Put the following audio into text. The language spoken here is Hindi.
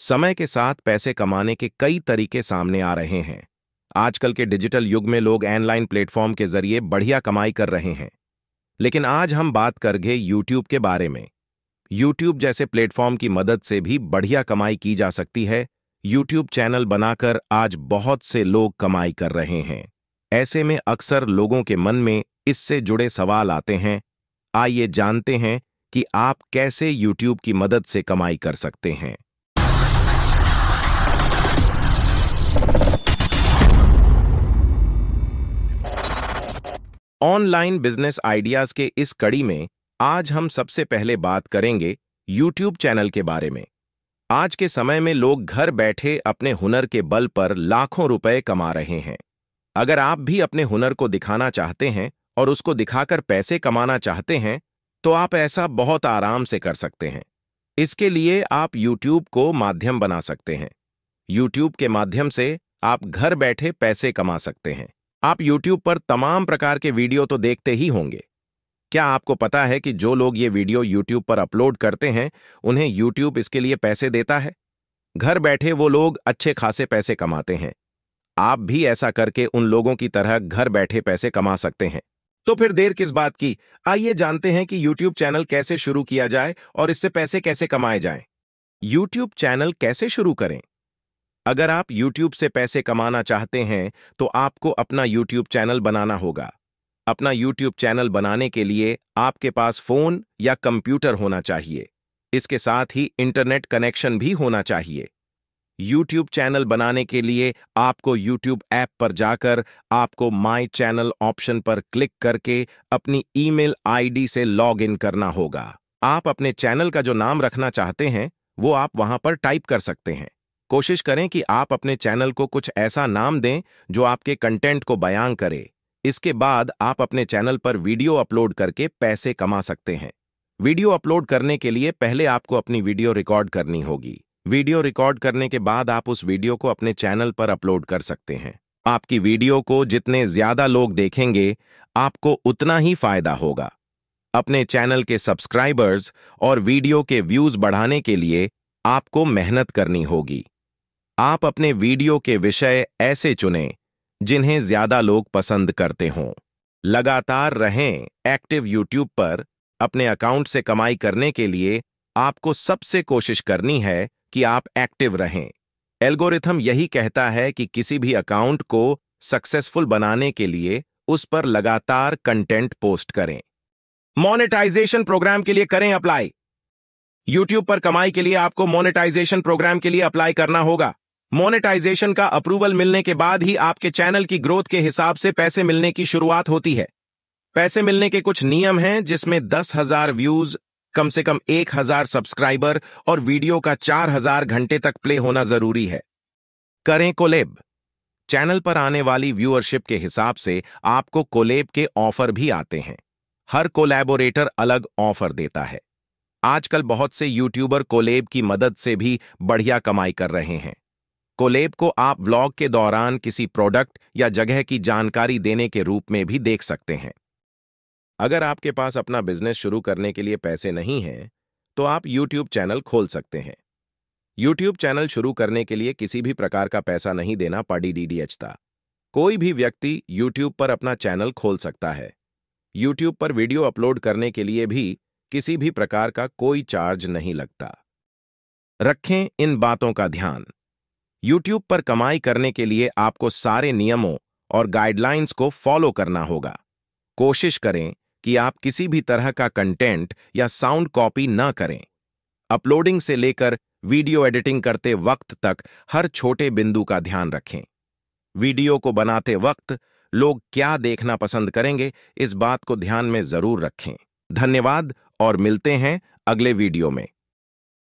समय के साथ पैसे कमाने के कई तरीके सामने आ रहे हैं आजकल के डिजिटल युग में लोग ऑनलाइन प्लेटफॉर्म के जरिए बढ़िया कमाई कर रहे हैं लेकिन आज हम बात गए यूट्यूब के बारे में यूट्यूब जैसे प्लेटफॉर्म की मदद से भी बढ़िया कमाई की जा सकती है यूट्यूब चैनल बनाकर आज बहुत से लोग कमाई कर रहे हैं ऐसे में अक्सर लोगों के मन में इससे जुड़े सवाल आते हैं आइए जानते हैं कि आप कैसे यूट्यूब की मदद से कमाई कर सकते हैं ऑनलाइन बिजनेस आइडियाज के इस कड़ी में आज हम सबसे पहले बात करेंगे यूट्यूब चैनल के बारे में आज के समय में लोग घर बैठे अपने हुनर के बल पर लाखों रुपए कमा रहे हैं अगर आप भी अपने हुनर को दिखाना चाहते हैं और उसको दिखाकर पैसे कमाना चाहते हैं तो आप ऐसा बहुत आराम से कर सकते हैं इसके लिए आप YouTube को माध्यम बना सकते हैं YouTube के माध्यम से आप घर बैठे पैसे कमा सकते हैं आप YouTube पर तमाम प्रकार के वीडियो तो देखते ही होंगे क्या आपको पता है कि जो लोग ये वीडियो YouTube पर अपलोड करते हैं उन्हें YouTube इसके लिए पैसे देता है घर बैठे वो लोग अच्छे खासे पैसे कमाते हैं आप भी ऐसा करके उन लोगों की तरह घर बैठे पैसे कमा सकते हैं तो फिर देर किस बात की आइए जानते हैं कि YouTube चैनल कैसे शुरू किया जाए और इससे पैसे कैसे कमाए जाएं। YouTube चैनल कैसे शुरू करें अगर आप YouTube से पैसे कमाना चाहते हैं तो आपको अपना YouTube चैनल बनाना होगा अपना YouTube चैनल बनाने के लिए आपके पास फोन या कंप्यूटर होना चाहिए इसके साथ ही इंटरनेट कनेक्शन भी होना चाहिए YouTube चैनल बनाने के लिए आपको YouTube ऐप पर जाकर आपको माई चैनल ऑप्शन पर क्लिक करके अपनी ईमेल आईडी से लॉग इन करना होगा आप अपने चैनल का जो नाम रखना चाहते हैं वो आप वहां पर टाइप कर सकते हैं कोशिश करें कि आप अपने चैनल को कुछ ऐसा नाम दें जो आपके कंटेंट को बयां करे इसके बाद आप अपने चैनल पर वीडियो अपलोड करके पैसे कमा सकते हैं वीडियो अपलोड करने के लिए पहले आपको अपनी वीडियो रिकॉर्ड करनी होगी वीडियो रिकॉर्ड करने के बाद आप उस वीडियो को अपने चैनल पर अपलोड कर सकते हैं आपकी वीडियो को जितने ज्यादा लोग देखेंगे आपको उतना ही फायदा होगा अपने चैनल के सब्सक्राइबर्स और वीडियो के व्यूज बढ़ाने के लिए आपको मेहनत करनी होगी आप अपने वीडियो के विषय ऐसे चुनें जिन्हें ज्यादा लोग पसंद करते हों लगातार रहें एक्टिव यूट्यूब पर अपने अकाउंट से कमाई करने के लिए आपको सबसे कोशिश करनी है कि आप एक्टिव रहें एल्गोरिथम यही कहता है कि किसी भी अकाउंट को सक्सेसफुल बनाने के लिए उस पर लगातार कंटेंट पोस्ट करें मोनेटाइजेशन प्रोग्राम के लिए करें अप्लाई यूट्यूब पर कमाई के लिए आपको मोनेटाइजेशन प्रोग्राम के लिए अप्लाई करना होगा मोनेटाइजेशन का अप्रूवल मिलने के बाद ही आपके चैनल की ग्रोथ के हिसाब से पैसे मिलने की शुरुआत होती है पैसे मिलने के कुछ नियम हैं जिसमें दस हजार व्यूज कम से कम एक हजार सब्सक्राइबर और वीडियो का चार हजार घंटे तक प्ले होना जरूरी है करें कोलेब चैनल पर आने वाली व्यूअरशिप के हिसाब से आपको कोलेब के ऑफर भी आते हैं हर कोलैबोरेटर अलग ऑफर देता है आजकल बहुत से यूट्यूबर कोलेब की मदद से भी बढ़िया कमाई कर रहे हैं कोलेब को आप व्लॉग के दौरान किसी प्रोडक्ट या जगह की जानकारी देने के रूप में भी देख सकते हैं अगर आपके पास अपना बिजनेस शुरू करने के लिए पैसे नहीं हैं तो आप YouTube चैनल खोल सकते हैं YouTube चैनल शुरू करने के लिए किसी भी प्रकार का पैसा नहीं देना पड़ी डी था कोई भी व्यक्ति YouTube पर अपना चैनल खोल सकता है YouTube पर वीडियो अपलोड करने के लिए भी किसी भी प्रकार का कोई चार्ज नहीं लगता रखें इन बातों का ध्यान YouTube पर कमाई करने के लिए आपको सारे नियमों और गाइडलाइंस को फॉलो करना होगा कोशिश करें कि आप किसी भी तरह का कंटेंट या साउंड कॉपी ना करें अपलोडिंग से लेकर वीडियो एडिटिंग करते वक्त तक हर छोटे बिंदु का ध्यान रखें वीडियो को बनाते वक्त लोग क्या देखना पसंद करेंगे इस बात को ध्यान में जरूर रखें धन्यवाद और मिलते हैं अगले वीडियो में